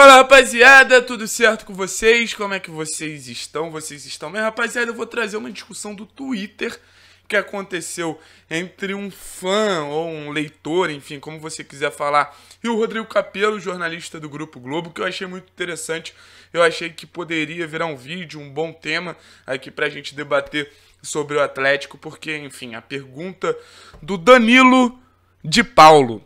Fala rapaziada, tudo certo com vocês? Como é que vocês estão? Vocês estão bem? Rapaziada, eu vou trazer uma discussão do Twitter que aconteceu entre um fã ou um leitor, enfim, como você quiser falar, e o Rodrigo Capello, jornalista do Grupo Globo, que eu achei muito interessante. Eu achei que poderia virar um vídeo, um bom tema aqui pra gente debater sobre o Atlético, porque, enfim, a pergunta do Danilo de Paulo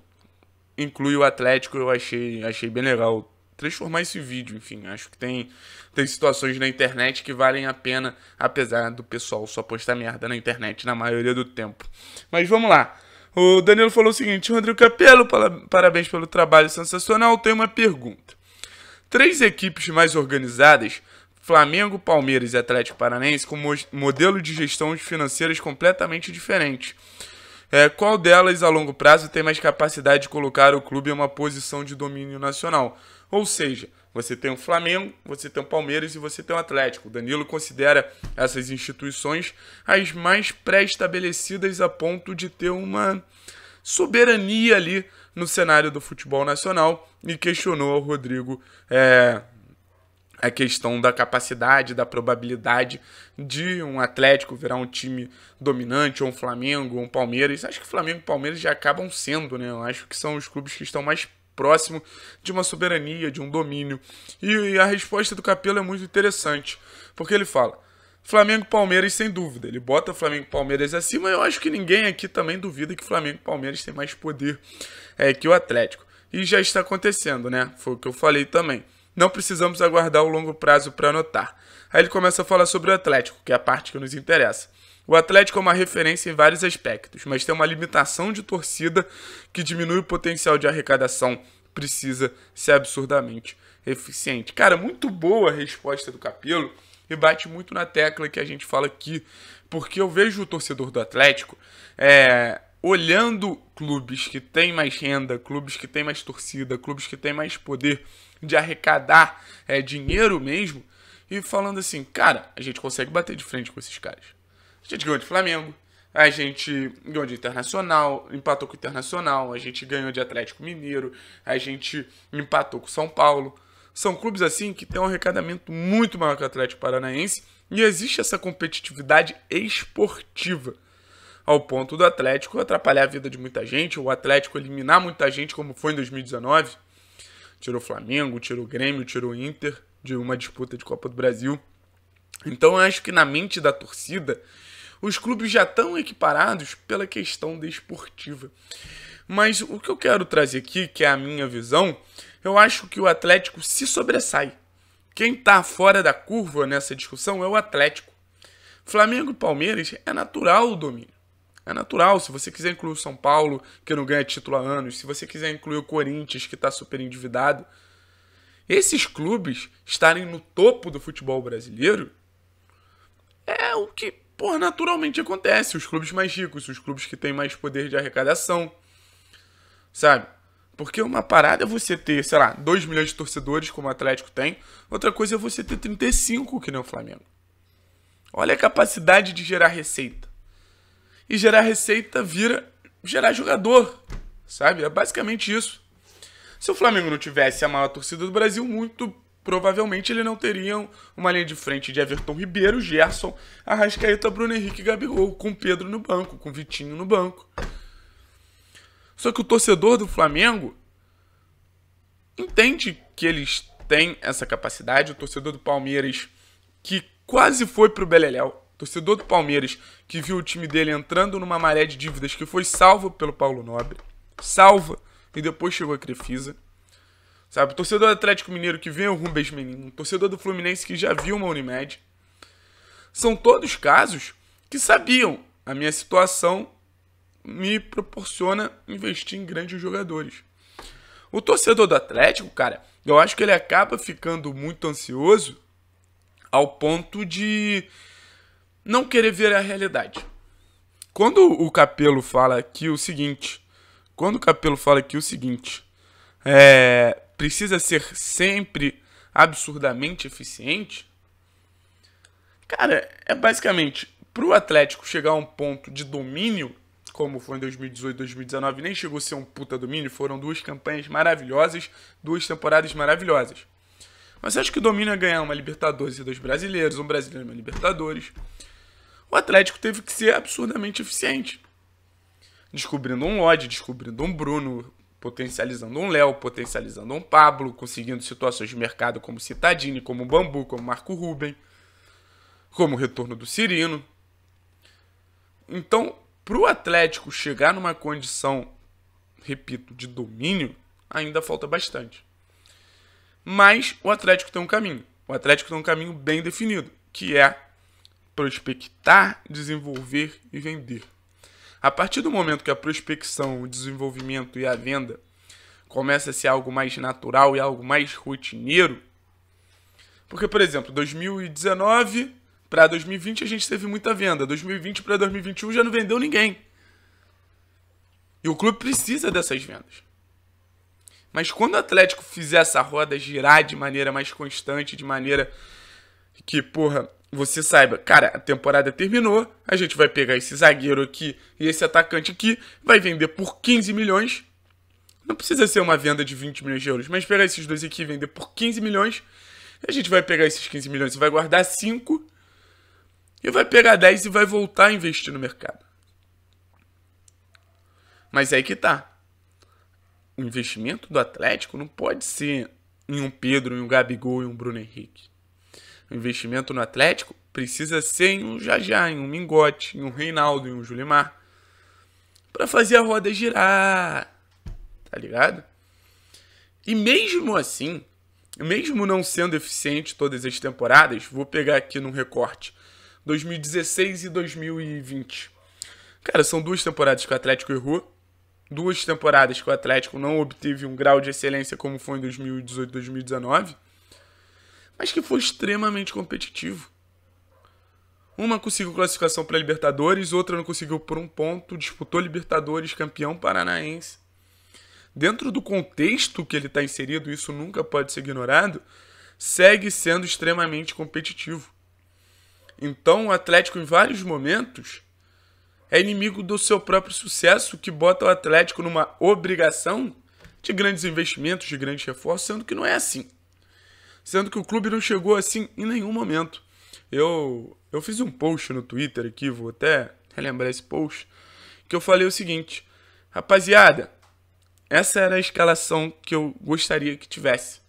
inclui o Atlético, eu achei, achei bem legal transformar esse vídeo, enfim, acho que tem, tem situações na internet que valem a pena, apesar do pessoal só postar merda na internet na maioria do tempo. Mas vamos lá. O Danilo falou o seguinte: Rodrigo Capello, parabéns pelo trabalho sensacional. Tenho uma pergunta. Três equipes mais organizadas, Flamengo, Palmeiras e Atlético Paranaense, com modelo de gestão financeiras completamente diferente. É, qual delas, a longo prazo, tem mais capacidade de colocar o clube em uma posição de domínio nacional? Ou seja, você tem o Flamengo, você tem o Palmeiras e você tem o Atlético. O Danilo considera essas instituições as mais pré-estabelecidas a ponto de ter uma soberania ali no cenário do futebol nacional e questionou ao Rodrigo é, a questão da capacidade, da probabilidade de um Atlético virar um time dominante, ou um Flamengo, ou um Palmeiras. Acho que Flamengo e Palmeiras já acabam sendo, né? Eu acho que são os clubes que estão mais próximo de uma soberania, de um domínio. E, e a resposta do Capelo é muito interessante, porque ele fala: Flamengo Palmeiras, sem dúvida. Ele bota Flamengo Palmeiras acima. Eu acho que ninguém aqui também duvida que Flamengo Palmeiras tem mais poder é, que o Atlético. E já está acontecendo, né? Foi o que eu falei também. Não precisamos aguardar o longo prazo para anotar. Aí ele começa a falar sobre o Atlético, que é a parte que nos interessa. O Atlético é uma referência em vários aspectos, mas tem uma limitação de torcida que diminui o potencial de arrecadação. Precisa ser absurdamente eficiente. Cara, muito boa a resposta do Capelo e bate muito na tecla que a gente fala aqui, porque eu vejo o torcedor do Atlético é, olhando clubes que têm mais renda, clubes que têm mais torcida, clubes que têm mais poder de arrecadar é, dinheiro mesmo, e falando assim, cara, a gente consegue bater de frente com esses caras. A gente ganhou de Flamengo, a gente ganhou de Internacional, empatou com o Internacional, a gente ganhou de Atlético Mineiro, a gente empatou com São Paulo. São clubes assim que têm um arrecadamento muito maior que o Atlético Paranaense e existe essa competitividade esportiva ao ponto do Atlético atrapalhar a vida de muita gente, o Atlético eliminar muita gente como foi em 2019. Tirou Flamengo, tirou Grêmio, tirou Inter de uma disputa de Copa do Brasil. Então eu acho que na mente da torcida os clubes já estão equiparados pela questão desportiva. Mas o que eu quero trazer aqui, que é a minha visão, eu acho que o Atlético se sobressai. Quem está fora da curva nessa discussão é o Atlético. Flamengo e Palmeiras é natural o domínio. É natural. Se você quiser incluir o São Paulo, que não ganha título há anos, se você quiser incluir o Corinthians, que está super endividado, esses clubes estarem no topo do futebol brasileiro é o que porra, naturalmente acontece. Os clubes mais ricos, os clubes que têm mais poder de arrecadação, sabe? Porque uma parada é você ter, sei lá, 2 milhões de torcedores, como o Atlético tem, outra coisa é você ter 35, que nem o Flamengo. Olha a capacidade de gerar receita. E gerar receita vira gerar jogador, sabe? É basicamente isso. Se o Flamengo não tivesse a maior torcida do Brasil, muito provavelmente ele não teria uma linha de frente de Everton Ribeiro, Gerson, Arrascaeta, Bruno Henrique e Gabigol, com Pedro no banco, com Vitinho no banco. Só que o torcedor do Flamengo entende que eles têm essa capacidade, o torcedor do Palmeiras que quase foi pro Beleléu, torcedor do Palmeiras que viu o time dele entrando numa maré de dívidas que foi salvo pelo Paulo Nobre, salva e depois chegou a Crefisa. Sabe? O torcedor do Atlético Mineiro que vê é o Rubens Menino, o torcedor do Fluminense que já viu uma Unimed. São todos casos que sabiam a minha situação me proporciona investir em grandes jogadores. O torcedor do Atlético, cara, eu acho que ele acaba ficando muito ansioso ao ponto de não querer ver a realidade. Quando o Capelo fala aqui o seguinte, quando o Capelo fala aqui o seguinte, é, precisa ser sempre absurdamente eficiente, cara, é basicamente para o Atlético chegar a um ponto de domínio, como foi em 2018, 2019, nem chegou a ser um puta domínio, foram duas campanhas maravilhosas, duas temporadas maravilhosas. Mas acho que o domínio é ganhar uma Libertadores e dois brasileiros, um brasileiro e uma Libertadores. O Atlético teve que ser absurdamente eficiente. Descobrindo um Lodge, descobrindo um Bruno, potencializando um Léo, potencializando um Pablo, conseguindo situações de mercado como Citadini, como Bambu, como Marco Ruben, como o retorno do Cirino. Então, para o Atlético chegar numa condição, repito, de domínio, ainda falta bastante. Mas o Atlético tem um caminho. O Atlético tem um caminho bem definido, que é prospectar, desenvolver e vender. A partir do momento que a prospecção, o desenvolvimento e a venda começa a ser algo mais natural e algo mais rotineiro, porque, por exemplo, 2019 para 2020 a gente teve muita venda, 2020 para 2021 já não vendeu ninguém. E o clube precisa dessas vendas. Mas quando o Atlético fizer essa roda girar de maneira mais constante, de maneira que, porra, você saiba, cara, a temporada terminou, a gente vai pegar esse zagueiro aqui e esse atacante aqui, vai vender por 15 milhões. Não precisa ser uma venda de 20 milhões de euros, mas pegar esses dois aqui e vender por 15 milhões. A gente vai pegar esses 15 milhões e vai guardar 5 e vai pegar 10 e vai voltar a investir no mercado. Mas é aí que tá. O investimento do Atlético não pode ser em um Pedro, em um Gabigol e um Bruno Henrique. O investimento no Atlético precisa ser em um Jajá, em um Mingote, em um Reinaldo, em um Julimar. para fazer a roda girar. Tá ligado? E mesmo assim, mesmo não sendo eficiente todas as temporadas, vou pegar aqui num recorte: 2016 e 2020. Cara, são duas temporadas que o Atlético errou, duas temporadas que o Atlético não obteve um grau de excelência como foi em 2018 e 2019 mas que foi extremamente competitivo. Uma conseguiu classificação para Libertadores, outra não conseguiu por um ponto, disputou Libertadores, campeão paranaense. Dentro do contexto que ele está inserido, isso nunca pode ser ignorado, segue sendo extremamente competitivo. Então, o Atlético, em vários momentos, é inimigo do seu próprio sucesso, que bota o Atlético numa obrigação de grandes investimentos, de grandes reforços, sendo que não é assim sendo que o clube não chegou assim em nenhum momento. Eu, eu fiz um post no Twitter aqui, vou até relembrar esse post, que eu falei o seguinte: rapaziada, essa era a escalação que eu gostaria que tivesse,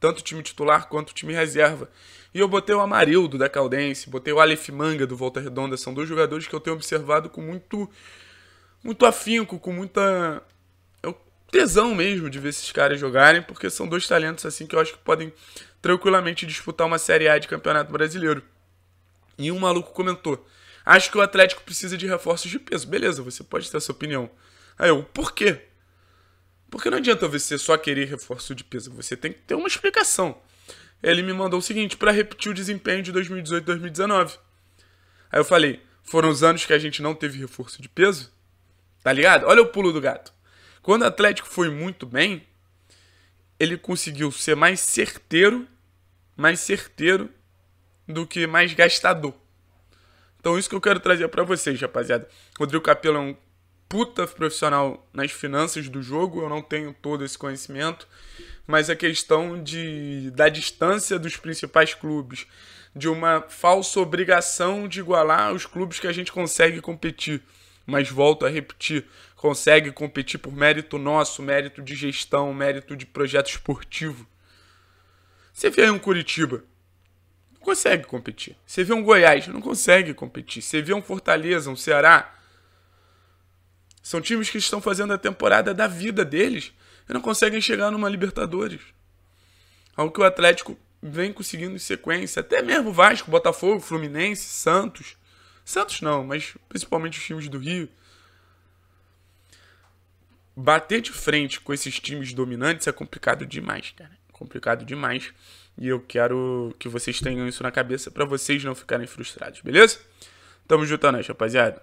tanto o time titular quanto o time reserva. E eu botei o Amarildo da Caldense, botei o Aleph Manga do Volta Redonda, são dois jogadores que eu tenho observado com muito muito afinco, com muita tesão mesmo de ver esses caras jogarem, porque são dois talentos assim que eu acho que podem tranquilamente disputar uma Série A de Campeonato Brasileiro. E um maluco comentou: Acho que o Atlético precisa de reforços de peso. Beleza, você pode ter essa opinião. Aí eu, por quê? Porque não adianta você só querer reforço de peso, você tem que ter uma explicação. Ele me mandou o seguinte: para repetir o desempenho de 2018 e 2019. Aí eu falei: foram os anos que a gente não teve reforço de peso? Tá ligado? Olha o pulo do gato. Quando o Atlético foi muito bem, ele conseguiu ser mais certeiro, mais certeiro do que mais gastador. Então isso que eu quero trazer para vocês, rapaziada. Rodrigo Capello é um puta profissional nas finanças do jogo, eu não tenho todo esse conhecimento, mas a questão de da distância dos principais clubes, de uma falsa obrigação de igualar os clubes que a gente consegue competir. Mas volto a repetir, consegue competir por mérito nosso, mérito de gestão, mérito de projeto esportivo. Você vê um Curitiba, não consegue competir. Você vê um Goiás, não consegue competir. Você vê um Fortaleza, um Ceará. São times que estão fazendo a temporada da vida deles e não conseguem chegar numa Libertadores. Algo que o Atlético vem conseguindo em sequência. Até mesmo Vasco, Botafogo, Fluminense, Santos. Santos não, mas principalmente os times do Rio bater de frente com esses times dominantes é complicado demais, cara. Complicado demais. E eu quero que vocês tenham isso na cabeça para vocês não ficarem frustrados, beleza? Tamo junto, né, rapaziada.